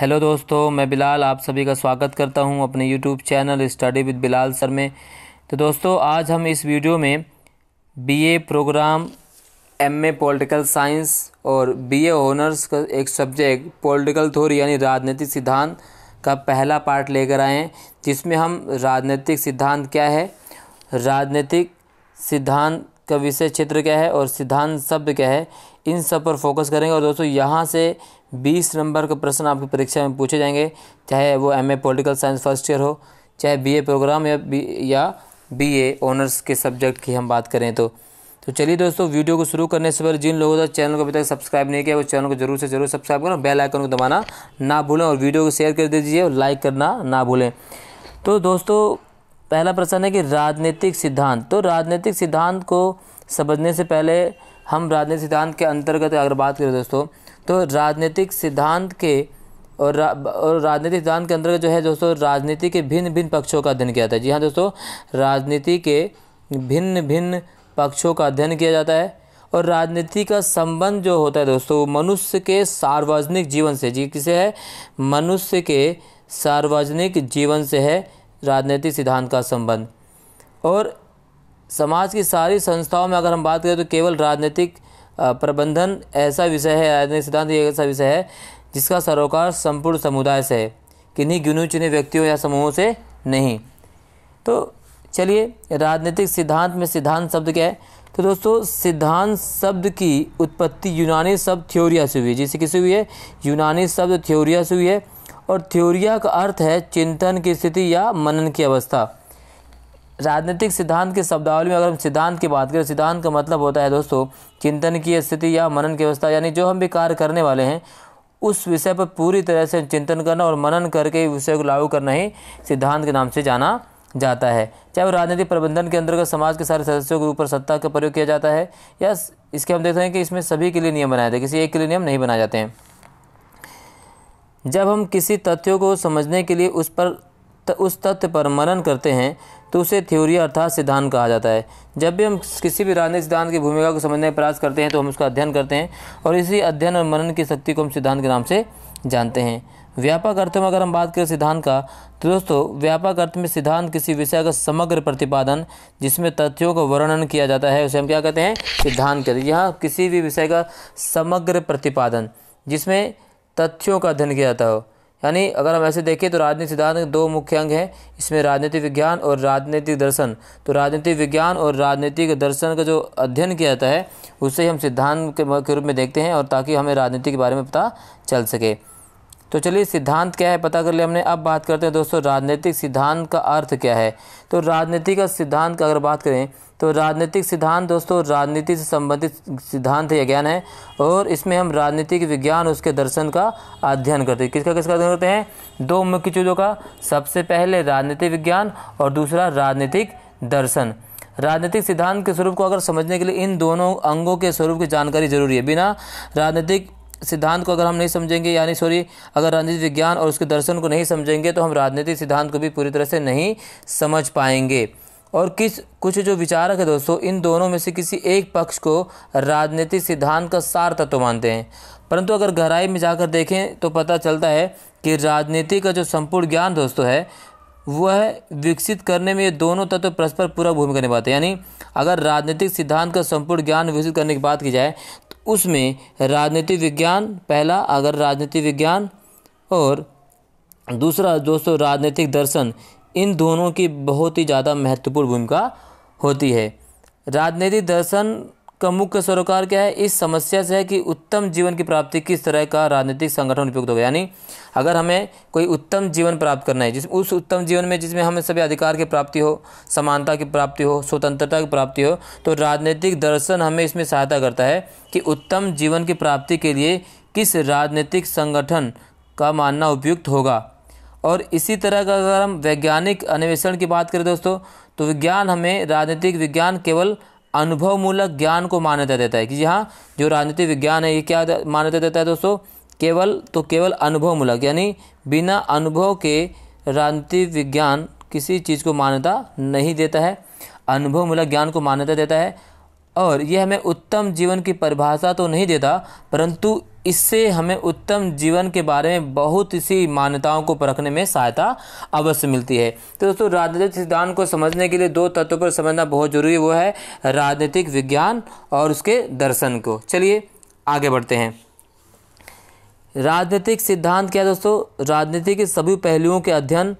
hello दोस्तों मैं बिलाल आप सभी का स्वागत करता हूं अपने YouTube channel study with Bilal sir में तो दोस्तों आज हम इस वीडियो में BA program MA political science और बीए ऑनर्स का एक सब्जेक्ट पॉलिटिकल थ्योरी यानी राजनीतिक सिद्धांत का पहला पार्ट लेकर आए हैं जिसमें हम राजनीतिक सिद्धांत क्या है राजनीतिक सिद्धांत का विषय क्षेत्र क्या है और सिद्धांत शब्द क्या है इन सब पर फोकस करेंगे और दोस्तों यहाँ से 20 नंबर का प्रश्न आपकी परीक्षा में पूछे जाएंगे चाहे वो MA political science first year हो चाहे बीए प्रोग्राम या बी या ए ऑनर्स के सब्जेक्ट की हम बात करें तो तो चलिए दोस्तों वीडियो को शुरू करने से पहले जिन लोगों ने चैनल को अभी तक सब्सक्राइब नहीं किया वो चैनल को जरूर से जरूर सब्सक्राइब करें बेल आइकन को दबाना ना भूलें और वीडियो को शेयर कर दीजिए और लाइक करना ना भूलें तो दोस्तों पहला प्रश्न है कि राजनीतिक सिद्धांत तो राजनीतिक सिद्धांत को समझने से पहले हम राजनीतिक सिद्धांत के अंतर्गत अगर बात करें दोस्तों तो राजनीतिक सिद्धांत के और रा, और राजनीतिक सिद्धांत के अंतर्गत जो है दोस्तों राजनीति के भिन्न भिन्न पक्षों का अध्ययन किया जाता है जी हाँ दोस्तों राजनीति के भिन्न भिन्न पक्षों का अध्ययन किया जाता है और राजनीति का संबंध जो होता है दोस्तों मनुष्य के सार्वजनिक जीवन से जी किसे है मनुष्य के सार्वजनिक जीवन से है राजनीतिक सिद्धांत का संबंध और समाज की सारी संस्थाओं में अगर हम बात करें तो केवल राजनीतिक प्रबंधन ऐसा विषय है राजनीतिक सिद्धांत एक ऐसा विषय है जिसका सरोकार संपूर्ण समुदाय से है किन्हीं गिनू चुने व्यक्तियों या समूहों से नहीं तो चलिए राजनीतिक सिद्धांत में सिद्धांत शब्द क्या है तो दोस्तों सिद्धांत शब्द की उत्पत्ति यूनानी शब्द थ्योरिया से हुई है जिसे किसी हुई है यूनानी शब्द थ्योरिया से हुई है और थ्योरिया का अर्थ है चिंतन की स्थिति या मनन की अवस्था राजनीतिक सिद्धांत के शब्दावली में अगर हम सिद्धांत की बात करें तो सिद्धांत का मतलब होता है दोस्तों चिंतन की स्थिति या मनन की अवस्था यानी जो हम भी कार्य करने वाले हैं उस विषय पर पूरी तरह से चिंतन करना और मनन करके विषय को लागू करना ही सिद्धांत के नाम से जाना जाता है चाहे वो राजनीतिक प्रबंधन के अंतर्गत समाज के सारे सदस्यों के ऊपर सत्ता का प्रयोग किया जाता है या इसके हम देखते हैं कि इसमें सभी के लिए नियम बनाए जाते हैं किसी एक के लिए नियम नहीं बनाए जाते हैं जब हम किसी तथ्य को समझने के लिए उस पर त, उस तथ्य पर मनन करते हैं तो उसे थ्योरी अर्थात सिद्धांत कहा जाता है जब भी हम किसी भी राजनीतिक सिद्धांत की भूमिका को समझने का प्रयास करते हैं तो हम उसका अध्ययन करते हैं और इसी अध्ययन और मनन की शक्ति को हम सिद्धांत के नाम से जानते हैं व्यापक अर्थ में अगर हम बात करें सिद्धांत का तो दोस्तों व्यापक अर्थ में सिद्धांत किसी विषय का समग्र प्रतिपादन जिसमें तथ्यों का वर्णन किया जाता है उसे हम क्या कहते हैं सिद्धांत कहते हैं यहाँ किसी भी विषय का समग्र प्रतिपादन जिसमें तथ्यों का अध्ययन किया जाता हो यानी अगर हम ऐसे देखें तो राजनीतिक सिद्धांत के दो मुख्य अंग हैं इसमें राजनीतिक विज्ञान और राजनीतिक दर्शन तो राजनीतिक विज्ञान और राजनीतिक दर्शन का जो अध्ययन किया जाता है उसे हम सिद्धांत के रूप में देखते हैं और ताकि हमें राजनीति के बारे में पता चल सके तो चलिए सिद्धांत क्या है पता कर लिया हमने अब बात करते हैं दोस्तों राजनीतिक सिद्धांत का अर्थ क्या है तो राजनीति का सिद्धांत का अगर बात करें तो राजनीतिक सिद्धांत दोस्तों राजनीति से संबंधित सिद्धांत या ज्ञान है और इसमें हम राजनीतिक विज्ञान उसके दर्शन का अध्ययन करते हैं किसका किसका अध्ययन करते हैं दो मुख्य चीज़ों का सबसे पहले राजनीतिक विज्ञान और दूसरा राजनीतिक दर्शन राजनीतिक सिद्धांत के स्वरूप को अगर समझने के लिए इन दोनों अंगों के स्वरूप की जानकारी जरूरी है बिना राजनीतिक सिद्धांत को अगर हम नहीं समझेंगे यानी सॉरी अगर राजनीतिक विज्ञान और उसके दर्शन को नहीं समझेंगे तो हम राजनीतिक सिद्धांत को भी पूरी तरह से नहीं समझ पाएंगे और किस कुछ जो विचारक है दोस्तों इन दोनों में से किसी एक पक्ष को राजनीतिक सिद्धांत का सार तत्व मानते हैं परंतु अगर गहराई में जाकर देखें तो पता चलता है कि राजनीति का जो संपूर्ण ज्ञान दोस्तों है वह विकसित करने में ये दोनों तत्व परस्पर पूरा भूमिका निभाते हैं यानी अगर राजनीतिक सिद्धांत का संपूर्ण ज्ञान विकसित करने की बात की जाए तो उसमें राजनीति विज्ञान पहला अगर राजनीति विज्ञान और दूसरा दोस्तों राजनीतिक दर्शन इन दोनों की बहुत ही ज़्यादा महत्वपूर्ण भूमिका होती है राजनीतिक दर्शन का मुख्य सरोकार क्या है इस समस्या से है कि उत्तम जीवन की प्राप्ति किस तरह का राजनीतिक संगठन उपयुक्त होगा यानी अगर हमें कोई उत्तम जीवन प्राप्त करना है जिस उस उत्तम जीवन में जिसमें हमें सभी अधिकार की प्राप्ति हो समानता की प्राप्ति हो स्वतंत्रता की प्राप्ति हो तो राजनीतिक दर्शन हमें इसमें सहायता करता है कि उत्तम जीवन की प्राप्ति के लिए किस राजनीतिक संगठन का मानना उपयुक्त होगा और इसी तरह का अगर हम वैज्ञानिक अन्वेषण की बात करें दोस्तों तो विज्ञान हमें राजनीतिक विज्ञान केवल अनुभव मूलक ज्ञान को मान्यता देता है कि यहाँ जो राजनीतिक विज्ञान है ये क्या मान्यता देता है दोस्तों केवल तो केवल अनुभव मूलक यानी बिना अनुभव के राजनीतिक विज्ञान किसी चीज़ को मान्यता नहीं देता है अनुभव मूलक ज्ञान को मान्यता देता है और यह हमें उत्तम जीवन की परिभाषा तो नहीं देता परंतु इससे हमें उत्तम जीवन के बारे में बहुत सी मान्यताओं को परखने में सहायता अवश्य मिलती है तो दोस्तों राजनीतिक सिद्धांत को समझने के लिए दो तत्वों पर समझना बहुत जरूरी है वो है राजनीतिक विज्ञान और उसके दर्शन को चलिए आगे बढ़ते हैं राजनीतिक सिद्धांत क्या दोस्तों राजनीति के सभी पहलुओं के अध्ययन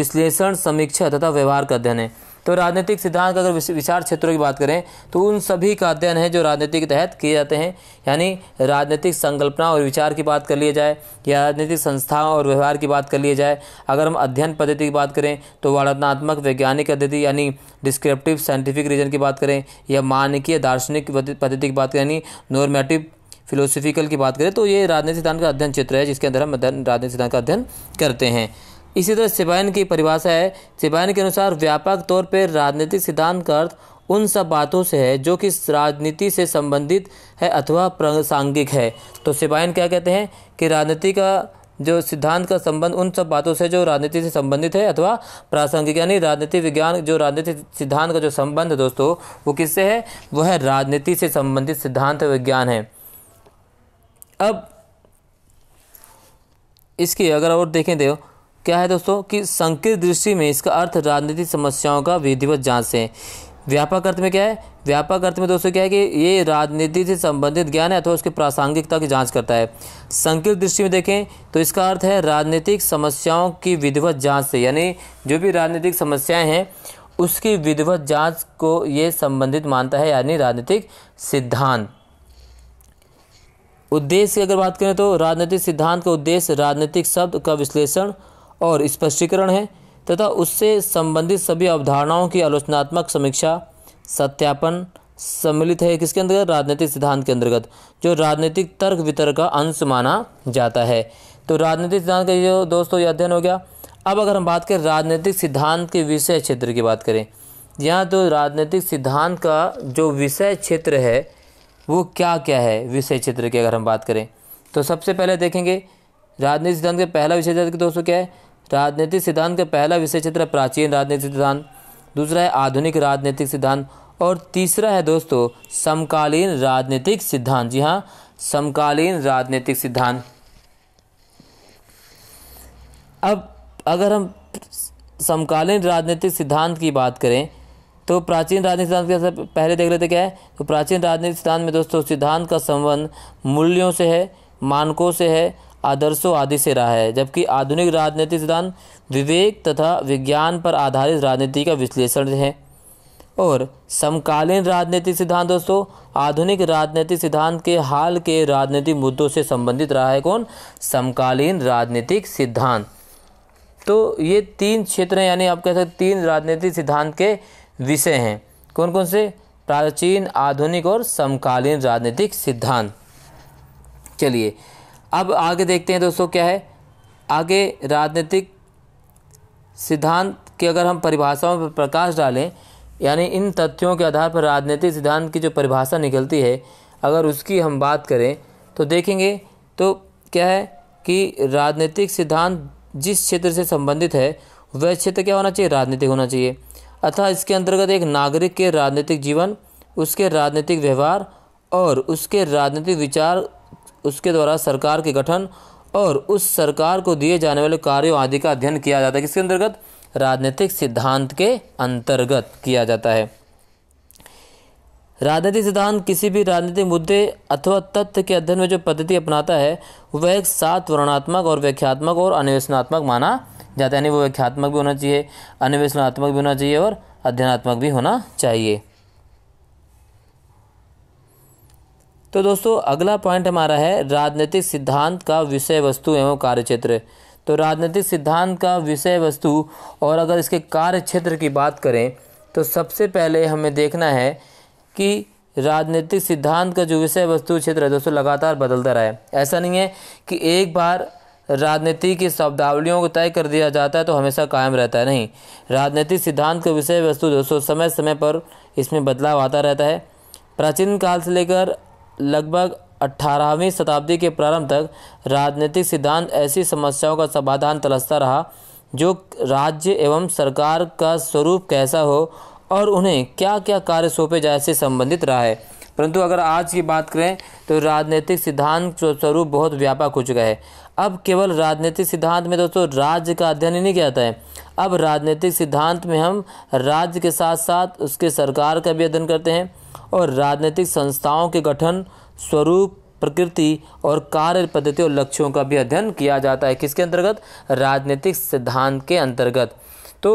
विश्लेषण समीक्षा तथा व्यवहार का अध्ययन है तो राजनीतिक सिद्धांत का अगर विचार क्षेत्रों की बात करें तो उन सभी का अध्ययन है जो राजनीति के तहत किए जाते हैं यानी राजनीतिक संकल्पना और विचार की बात कर लिए जाए या राजनीतिक संस्थाओं और व्यवहार की बात कर लिए जाए अगर हम अध्ययन पद्धति की बात करें तो वर्णनात्मक वैज्ञानिक पद्धति यानी डिस्क्रिप्टिव साइंटिफिक रीजन की बात करें या मानकीय दार्शनिक पद्धति की बात करें यानी नॉर्मेटिव फिलोसफिकल की बात करें तो ये राजनीति सिद्धांत का अध्ययन क्षेत्र है जिसके अंदर हम राजनीति सिद्धांत का अध्ययन करते हैं इसी तरह सिपायन की परिभाषा है सिपायन के अनुसार व्यापक तौर पर राजनीतिक सिद्धांत का अर्थ उन सब बातों से है जो कि राजनीति से संबंधित है अथवा प्रासंगिक है तो सिपायन क्या कहते हैं कि राजनीति का जो सिद्धांत का संबंध उन सब बातों से जो राजनीति से संबंधित है अथवा प्रासंगिक यानी राजनीति विज्ञान जो राजनीति सिद्धांत का जो संबंध है दोस्तों वो किससे है वो है राजनीति से संबंधित सिद्धांत विज्ञान है अब इसकी अगर और देखें देखो तो क्या है दोस्तों कि संकीर्ण दृष्टि में इसका अर्थ राजनीतिक समस्याओं का विधिवत जांच है व्यापक अर्थ में क्या है व्यापक अर्थ में दोस्तों क्या है कि ये राजनीति से संबंधित ज्ञान है अथवा उसकी प्रासंगिकता की जांच करता है संकीर्ण दृष्टि में देखें तो इसका अर्थ है राजनीतिक समस्याओं की विधिवत जाँच से यानी जो भी राजनीतिक समस्याएं हैं उसकी विधिवत जांच को ये संबंधित मानता है यानी राजनीतिक सिद्धांत उद्देश्य की अगर बात करें तो राजनीतिक सिद्धांत का उद्देश्य राजनीतिक शब्द का विश्लेषण और स्पष्टीकरण है तथा उससे संबंधित सभी अवधारणाओं की आलोचनात्मक समीक्षा सत्यापन सम्मिलित है किसके अंतर्गत राजनीतिक सिद्धांत के अंतर्गत जो राजनीतिक तर्क वितर्क का अंश माना जाता है तो राजनीतिक सिद्धांत का ये दोस्तों ये अध्ययन हो गया अब अगर हम बात करें राजनीतिक सिद्धांत के विषय क्षेत्र की बात करें यहाँ तो राजनीतिक सिद्धांत का जो विषय क्षेत्र है वो क्या क्या है विषय क्षेत्र की अगर हम बात करें तो सबसे पहले देखेंगे राजनीतिक सिद्धांत का पहला विषय क्षेत्र दोस्तों क्या है राजनीतिक सिद्धांत का पहला विषय क्षेत्र प्राचीन राजनीतिक सिद्धांत दूसरा है आधुनिक राजनीतिक सिद्धांत और तीसरा है दोस्तों समकालीन राजनीतिक सिद्धांत जी हाँ समकालीन राजनीतिक सिद्धांत अब अगर हम समकालीन राजनीतिक सिद्धांत की बात करें तो प्राचीन राजनीतिक सिद्धांत के पहले देख लेते क्या है तो प्राचीन राजनीतिक सिद्धांत में दोस्तों सिद्धांत का संबंध मूल्यों से है मानकों से है आदर्शों आदि से रहा है जबकि आधुनिक राजनीतिक सिद्धांत विवेक तथा विज्ञान पर आधारित राजनीति का विश्लेषण है और समकालीन राजनीतिक सिद्धांत दोस्तों आधुनिक राजनीतिक सिद्धांत के हाल के राजनीतिक मुद्दों से संबंधित रहा है कौन समकालीन राजनीतिक सिद्धांत तो ये तीन क्षेत्र यानी आप कह सकते तीन राजनीतिक सिद्धांत के विषय हैं कौन कौन से प्राचीन आधुनिक और समकालीन राजनीतिक सिद्धांत चलिए अब आगे देखते हैं दोस्तों क्या है आगे राजनीतिक सिद्धांत की अगर हम परिभाषाओं पर प्रकाश डालें यानी इन तथ्यों के आधार पर राजनीतिक सिद्धांत की जो परिभाषा निकलती है अगर उसकी हम बात करें तो देखेंगे तो क्या है कि राजनीतिक सिद्धांत जिस क्षेत्र से संबंधित है वह क्षेत्र क्या होना चाहिए राजनीतिक होना चाहिए अतः इसके अंतर्गत एक नागरिक के राजनीतिक जीवन उसके राजनीतिक व्यवहार और उसके राजनीतिक विचार उसके द्वारा सरकार के गठन और उस सरकार को दिए जाने वाले कार्यों आदि का अध्ययन किया जाता है किसके अंतर्गत राजनीतिक सिद्धांत के अंतर्गत किया जाता है राजनीतिक सिद्धांत किसी भी राजनीतिक मुद्दे अथवा तथ्य के अध्ययन में जो पद्धति अपनाता है वह एक साथ वर्णात्मक और व्याख्यात्मक और अन्वेषणात्मक माना जाता है यानी वो व्याख्यात्मक भी होना चाहिए अन्वेषणात्मक भी होना चाहिए और अध्ययनात्मक भी होना चाहिए तो दोस्तों अगला पॉइंट हमारा है राजनीतिक सिद्धांत का विषय वस्तु एवं कार्यक्षेत्र तो राजनीतिक सिद्धांत का विषय वस्तु और अगर इसके कार्य क्षेत्र की बात करें तो सबसे पहले हमें देखना है कि राजनीतिक सिद्धांत का जो विषय वस्तु क्षेत्र है दोस्तों लगातार बदलता रहा है ऐसा नहीं है कि एक बार राजनीति की शब्दावलियों को तय कर दिया जाता है तो हमेशा कायम रहता है नहीं राजनीतिक सिद्धांत का विषय वस्तु दोस्तों समय समय पर इसमें बदलाव आता रहता है प्राचीन काल से लेकर लगभग 18वीं शताब्दी के प्रारंभ तक राजनीतिक सिद्धांत ऐसी समस्याओं का समाधान तलाशता रहा जो राज्य एवं सरकार का स्वरूप कैसा हो और उन्हें क्या क्या कार्य सौंपे जाए से संबंधित रहा है परंतु अगर आज की बात करें तो राजनीतिक सिद्धांत स्वरूप बहुत व्यापक हो चुका है अब केवल राजनीतिक सिद्धांत में दोस्तों राज्य का अध्ययन ही नहीं किया जाता है अब राजनीतिक सिद्धांत में हम राज्य के साथ साथ उसके सरकार का भी अध्ययन करते हैं और राजनीतिक संस्थाओं के गठन स्वरूप प्रकृति और कार्य पद्धति और लक्ष्यों का भी अध्ययन किया जाता है किसके अंतर्गत राजनीतिक सिद्धांत के अंतर्गत तो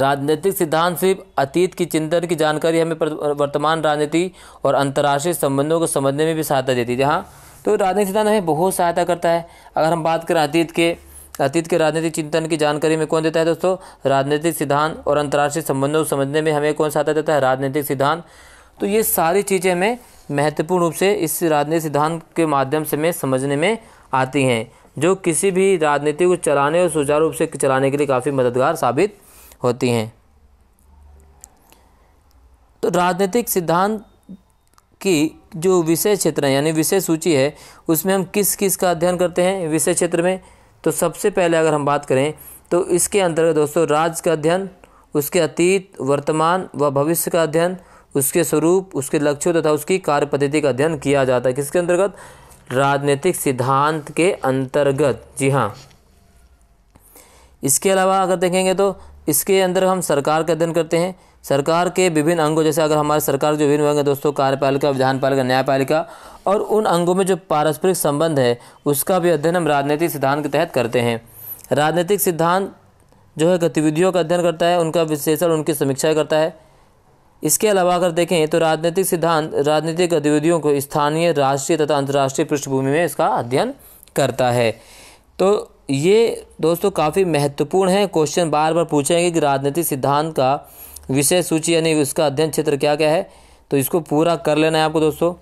राजनीतिक सिद्धांत सिर्फ अतीत की चिंतन की जानकारी हमें वर्तमान राजनीति और अंतर्राष्ट्रीय संबंधों को समझने में भी सहायता देती है हाँ तो राजनीतिक सिद्धांत हमें बहुत सहायता करता है अगर हम बात करें अतीत के अतीत के राजनीतिक चिंतन की जानकारी में कौन देता है दोस्तों राजनीतिक सिद्धांत और अंतर्राष्ट्रीय संबंधों को समझने में हमें कौन सहायता देता है राजनीतिक सिद्धांत तो ये सारी चीज़ें हमें महत्वपूर्ण रूप से इस राजनीतिक सिद्धांत के माध्यम से हमें समझने में आती हैं जो किसी भी राजनीति को चलाने और सुचारू रूप से चलाने के लिए काफ़ी मददगार साबित होती हैं तो राजनीतिक सिद्धांत की जो विषय क्षेत्र है यानी विषय सूची है उसमें हम किस किस का अध्ययन करते हैं विषय क्षेत्र में तो सबसे पहले अगर हम बात करें तो इसके अंतर्गत दोस्तों राज्य का अध्ययन उसके अतीत वर्तमान व भविष्य का अध्ययन उसके स्वरूप उसके लक्ष्यों तथा उसकी कार्य पद्धति का अध्ययन किया जाता है किसके अंतर्गत राजनीतिक सिद्धांत के अंतर्गत जी हाँ इसके अलावा अगर देखेंगे तो इसके अंदर हम सरकार का अध्ययन करते हैं सरकार के विभिन्न अंगों जैसे अगर हमारे सरकार के जो विभिन्न अंग है दोस्तों कार्यपालिका विधानपालिका न्यायपालिका और उन अंगों में जो पारस्परिक संबंध है उसका भी अध्ययन हम राजनीतिक सिद्धांत के तहत करते हैं राजनीतिक सिद्धांत जो है गतिविधियों का अध्ययन करता है उनका विश्लेषण उनकी समीक्षा करता है इसके अलावा अगर देखें तो राजनीतिक सिद्धांत राजनीतिक गतिविधियों को स्थानीय राष्ट्रीय तथा अंतर्राष्ट्रीय पृष्ठभूमि में इसका अध्ययन करता है तो ये दोस्तों काफ़ी महत्वपूर्ण है क्वेश्चन बार बार पूछेंगे कि राजनीतिक सिद्धांत का विषय सूची यानी उसका अध्ययन क्षेत्र क्या क्या है तो इसको पूरा कर लेना है आपको दोस्तों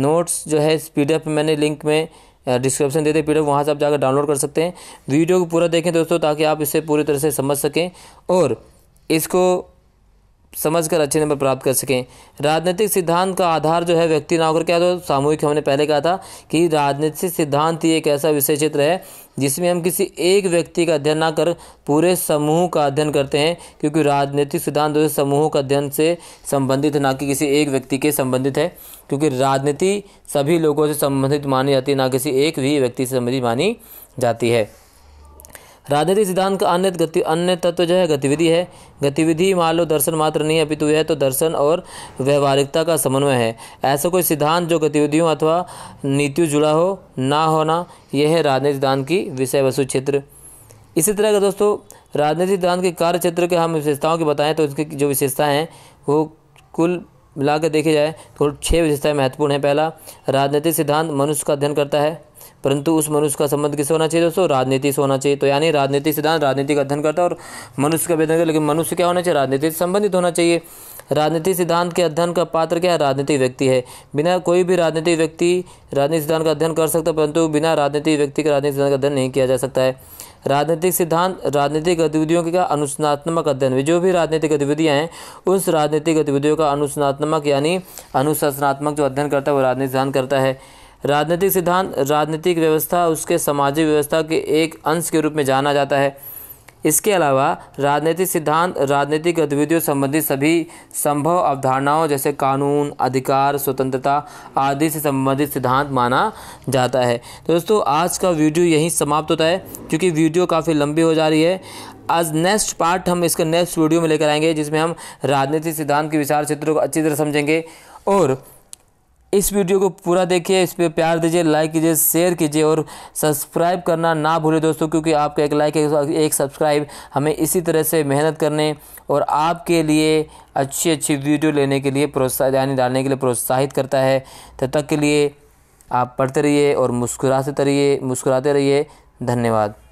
नोट्स जो है इस पी मैंने लिंक में डिस्क्रिप्शन दे दे पी डी वहाँ से आप जाकर डाउनलोड कर सकते हैं वीडियो को पूरा देखें दोस्तों ताकि आप इसे पूरी तरह से समझ सकें और इसको समझकर अच्छे नंबर प्राप्त कर सकें राजनीतिक सिद्धांत का आधार जो है व्यक्ति होकर क्या तो सामूहिक हमने पहले कहा था कि राजनीतिक सिद्धांत ही एक ऐसा विषय क्षेत्र है जिसमें हम किसी एक व्यक्ति का अध्ययन ना कर पूरे समूह का अध्ययन करते हैं क्योंकि राजनीतिक सिद्धांत जो समूह का अध्ययन से संबंधित है ना कि किसी एक व्यक्ति के संबंधित है क्योंकि राजनीति सभी लोगों से संबंधित मानी जाती है ना किसी एक भी व्यक्ति से संबंधित मानी जाती है राजनीतिक सिद्धांत का अन्य गति अन्य तत्व जो है गतिविधि है गतिविधि मान लो दर्शन मात्र नहीं अपितु यह तो दर्शन और व्यवहारिकता का समन्वय है ऐसा कोई सिद्धांत जो गतिविधियों अथवा नीतियों जुड़ा हो ना होना यह है राजनीतिक सिद्धांत की विषय वस्तु क्षेत्र इसी तरह का दोस्तों राजनीतिक सिद्धांत के कार्य क्षेत्र के हम विशेषताओं की बताएं तो इसकी जो विशेषताएँ हैं वो कुल मिलाकर देखे जाए तो छः विशेषताएँ महत्वपूर्ण हैं पहला राजनीतिक सिद्धांत मनुष्य का अध्ययन करता है परंतु उस मनुष्य का संबंध किससे होना चाहिए दोस्तों राजनीति से होना चाहिए तो यानी राजनीति सिद्धांत राजनीति का अध्ययन करता है और मनुष्य का वेदन लेकिन मनुष्य क्या होना चाहिए राजनीति से संबंधित होना चाहिए राजनीति सिद्धांत के अध्ययन का पात्र क्या है राजनीतिक व्यक्ति है बिना कोई भी राजनीतिक व्यक्ति राजनीति सिद्धांत का अध्ययन कर सकता है परंतु बिना राजनीतिक व्यक्ति के राजनीति सिद्धांत का अध्ययन नहीं किया जा सकता है राजनीतिक सिद्धांत राजनीतिक गतिविधियों का अनुशासनात्मक अध्ययन जो भी राजनीतिक गतिविधियाँ हैं उस राजनीतिक गतिविधियों का अनुशासनात्मक यानी अनुशासनात्मक जो अध्ययन करता है वो राजनीति सिद्धांत करता है राजनीतिक सिद्धांत राजनीतिक व्यवस्था उसके सामाजिक व्यवस्था के एक अंश के रूप में जाना जाता है इसके अलावा राजनीतिक सिद्धांत राजनीतिक गतिविधियों संबंधी सभी संभव अवधारणाओं जैसे कानून अधिकार स्वतंत्रता आदि से संबंधित सिद्धांत माना जाता है तो दोस्तों आज का वीडियो यहीं समाप्त होता है क्योंकि वीडियो काफ़ी लंबी हो जा रही है आज नेक्स्ट पार्ट हम इसके नेक्स्ट वीडियो में लेकर आएंगे जिसमें हम राजनीतिक सिद्धांत के विचार चित्रों को अच्छी तरह समझेंगे और इस वीडियो को पूरा देखिए इस पर प्यार दीजिए लाइक कीजिए शेयर कीजिए और सब्सक्राइब करना ना भूलें दोस्तों क्योंकि आपका एक लाइक एक सब्सक्राइब हमें इसी तरह से मेहनत करने और आपके लिए अच्छी अच्छी वीडियो लेने के लिए प्रोत्साहित यानी डालने के लिए प्रोत्साहित करता है तब तक के लिए आप पढ़ते रहिए और मुस्कुराते रहिए मुस्कुराते रहिए धन्यवाद